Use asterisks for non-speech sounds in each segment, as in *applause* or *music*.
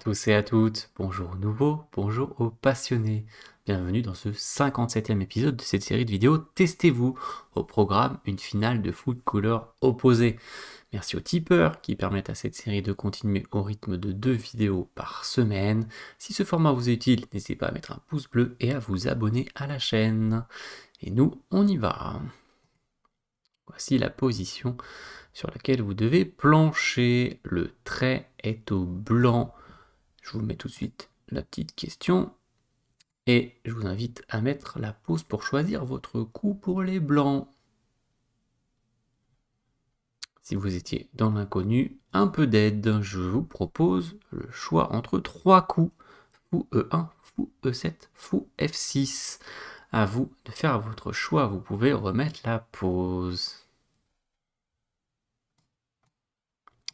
tous et à toutes, bonjour aux nouveaux, bonjour aux passionnés. Bienvenue dans ce 57e épisode de cette série de vidéos Testez-vous au programme une finale de foot couleur opposée. Merci aux tipeurs qui permettent à cette série de continuer au rythme de deux vidéos par semaine. Si ce format vous est utile, n'hésitez pas à mettre un pouce bleu et à vous abonner à la chaîne. Et nous, on y va. Voici la position sur laquelle vous devez plancher. Le trait est au blanc. Je vous mets tout de suite la petite question. Et je vous invite à mettre la pause pour choisir votre coup pour les blancs. Si vous étiez dans l'inconnu, un peu d'aide. Je vous propose le choix entre trois coups. Fou E1, Fou E7, Fou F6. À vous de faire votre choix. Vous pouvez remettre la pause.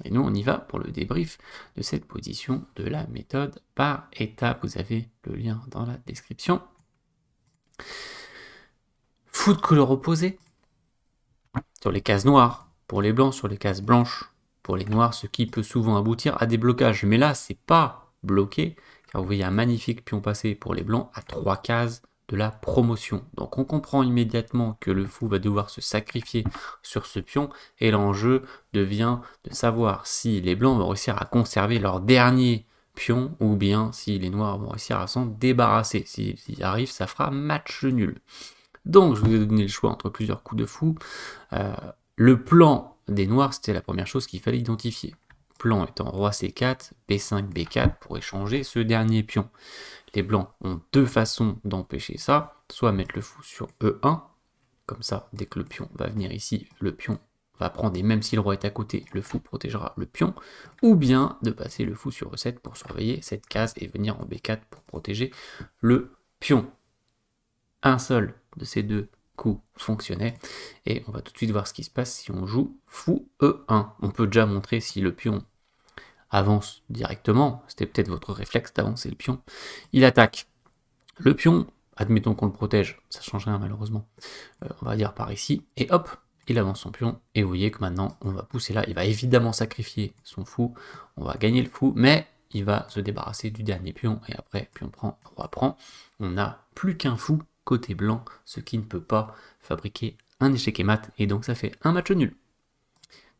Et nous, on y va pour le débrief de cette position de la méthode par étape. Vous avez le lien dans la description. Fou de couleur opposée sur les cases noires, pour les blancs sur les cases blanches, pour les noirs, ce qui peut souvent aboutir à des blocages. Mais là, c'est pas bloqué, car vous voyez un magnifique pion passé pour les blancs à trois cases de la promotion. Donc on comprend immédiatement que le fou va devoir se sacrifier sur ce pion et l'enjeu devient de savoir si les blancs vont réussir à conserver leur dernier pion ou bien si les noirs vont réussir à s'en débarrasser. S'ils arrivent, ça fera match nul. Donc je vous ai donné le choix entre plusieurs coups de fou. Euh, le plan des noirs, c'était la première chose qu'il fallait identifier blanc en roi c4, b5, b4 pour échanger ce dernier pion. Les blancs ont deux façons d'empêcher ça, soit mettre le fou sur e1, comme ça, dès que le pion va venir ici, le pion va prendre, et même si le roi est à côté, le fou protégera le pion, ou bien de passer le fou sur e7 pour surveiller cette case et venir en b4 pour protéger le pion. Un seul de ces deux coups fonctionnait, et on va tout de suite voir ce qui se passe si on joue fou e1. On peut déjà montrer si le pion avance directement, c'était peut-être votre réflexe d'avancer le pion, il attaque. Le pion, admettons qu'on le protège, ça change rien malheureusement, euh, on va dire par ici, et hop, il avance son pion, et vous voyez que maintenant on va pousser là, il va évidemment sacrifier son fou, on va gagner le fou, mais il va se débarrasser du dernier pion, et après pion prend, roi prend, on n'a plus qu'un fou côté blanc, ce qui ne peut pas fabriquer un échec et mat, et donc ça fait un match nul.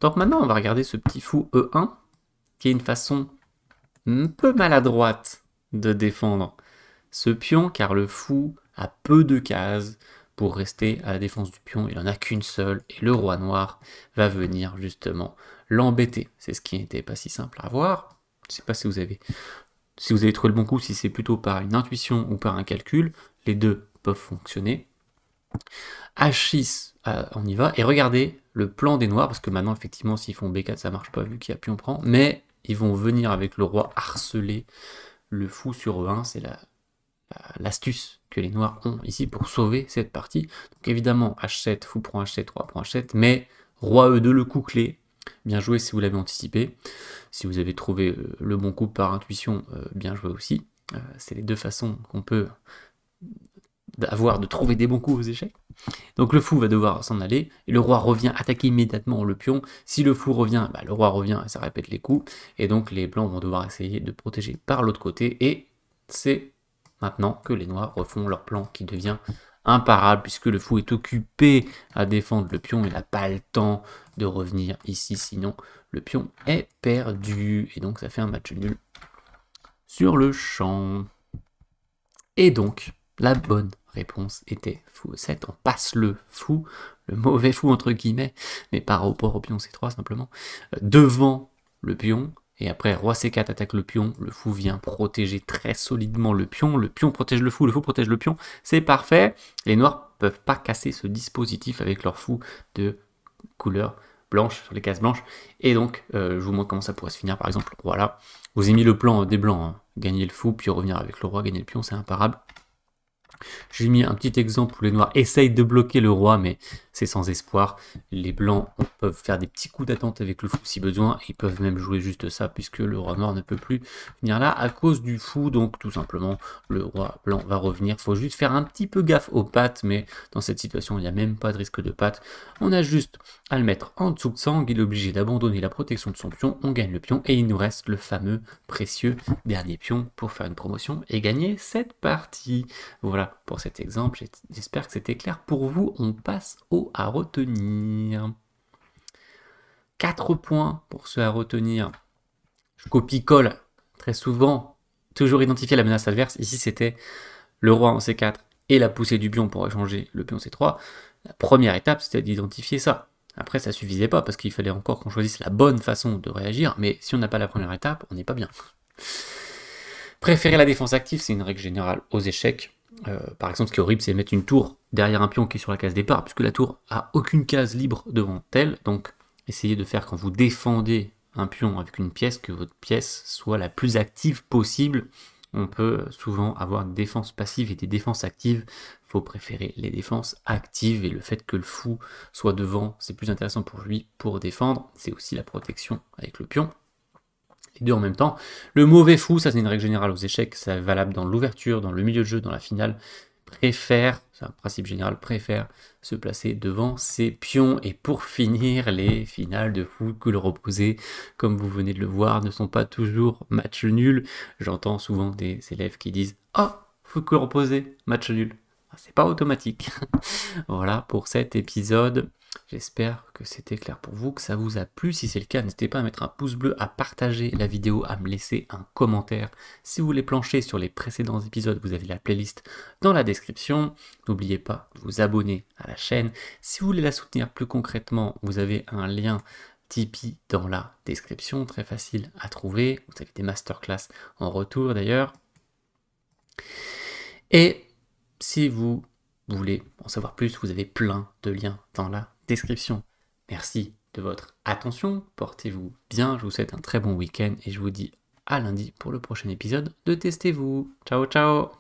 Donc maintenant on va regarder ce petit fou E1, qui est une façon un peu maladroite de défendre ce pion, car le fou a peu de cases pour rester à la défense du pion, il n'en a qu'une seule, et le roi noir va venir justement l'embêter. C'est ce qui n'était pas si simple à voir. Je ne sais pas si vous avez si vous avez trouvé le bon coup, si c'est plutôt par une intuition ou par un calcul, les deux peuvent fonctionner. H6, euh, on y va, et regardez le plan des noirs, parce que maintenant effectivement s'ils font B4 ça marche pas vu qu'il y a pion prend, mais ils vont venir avec le roi harceler le fou sur E1. C'est la, l'astuce que les noirs ont ici pour *laughs* sauver cette partie. Donc évidemment, H7, fou prend H7, roi prend H7, mais roi E2 le coup clé. Bien joué si vous l'avez anticipé. Si vous avez trouvé euh, le bon coup par intuition, euh, bien joué aussi. Euh, c'est les deux façons qu'on peut avoir de trouver des bons coups aux échecs. Donc le fou va devoir s'en aller, et le roi revient attaquer immédiatement le pion. Si le fou revient, bah, le roi revient, et ça répète les coups. Et donc les blancs vont devoir essayer de protéger par l'autre côté, et c'est maintenant que les noirs refont leur plan qui devient imparable puisque le fou est occupé à défendre le pion, il n'a pas le temps de revenir ici, sinon le pion est perdu. Et donc ça fait un match nul sur le champ. Et donc, la bonne réponse était fou 7. On passe le fou, le mauvais fou entre guillemets, mais par rapport au pion C3 simplement, euh, devant le pion. Et après, roi C4 attaque le pion, le fou vient protéger très solidement le pion, le pion protège le fou, le fou protège le pion, c'est parfait. Les noirs peuvent pas casser ce dispositif avec leur fou de couleur blanche, sur les cases blanches. Et donc, euh, je vous montre comment ça pourrait se finir, par exemple. Voilà, vous ai mis le plan des blancs. Hein. Gagner le fou, puis revenir avec le roi, gagner le pion, c'est imparable. J'ai mis un petit exemple où les noirs essayent de bloquer le roi, mais c'est sans espoir. Les blancs peuvent faire des petits coups d'attente avec le fou si besoin, et ils peuvent même jouer juste ça, puisque le roi noir ne peut plus venir là à cause du fou. Donc tout simplement, le roi blanc va revenir. faut juste faire un petit peu gaffe aux pattes, mais dans cette situation, il n'y a même pas de risque de pattes. On a juste à le mettre en dessous de sang, il est obligé d'abandonner la protection de son pion, on gagne le pion, et il nous reste le fameux précieux dernier pion pour faire une promotion et gagner cette partie. Voilà pour cet exemple, j'espère que c'était clair pour vous. On passe au à retenir. Quatre points pour ceux à retenir. Je copie-colle très souvent, toujours identifier la menace adverse. Ici, c'était le roi en C4 et la poussée du bion pour échanger le pion C3. La première étape, c'était d'identifier ça. Après, ça suffisait pas parce qu'il fallait encore qu'on choisisse la bonne façon de réagir, mais si on n'a pas la première étape, on n'est pas bien. Préférer la défense active, c'est une règle générale aux échecs. Euh, par exemple, ce qui est horrible, c'est mettre une tour derrière un pion qui est sur la case départ, puisque la tour a aucune case libre devant elle. Donc, essayez de faire quand vous défendez un pion avec une pièce, que votre pièce soit la plus active possible. On peut souvent avoir des défenses passives et des défenses actives. Il faut préférer les défenses actives et le fait que le fou soit devant, c'est plus intéressant pour lui pour défendre. C'est aussi la protection avec le pion les deux en même temps. Le mauvais fou, ça c'est une règle générale aux échecs, c'est valable dans l'ouverture, dans le milieu de jeu, dans la finale, préfère, c'est un principe général, préfère se placer devant ses pions. Et pour finir, les finales de fou que le reposé, comme vous venez de le voir, ne sont pas toujours match nul. J'entends souvent des élèves qui disent oh, ah, que le reposé match nul. Ah, c'est pas automatique. *laughs* voilà pour cet épisode. J'espère que c'était clair pour vous, que ça vous a plu. Si c'est le cas, n'hésitez pas à mettre un pouce bleu, à partager la vidéo, à me laisser un commentaire. Si vous voulez plancher sur les précédents épisodes, vous avez la playlist dans la description. N'oubliez pas de vous abonner à la chaîne. Si vous voulez la soutenir plus concrètement, vous avez un lien Tipeee dans la description, très facile à trouver. Vous avez des masterclass en retour d'ailleurs. Et si vous voulez en savoir plus, vous avez plein de liens dans la description. Merci de votre attention, portez-vous bien, je vous souhaite un très bon week-end et je vous dis à lundi pour le prochain épisode de Testez-vous. Ciao ciao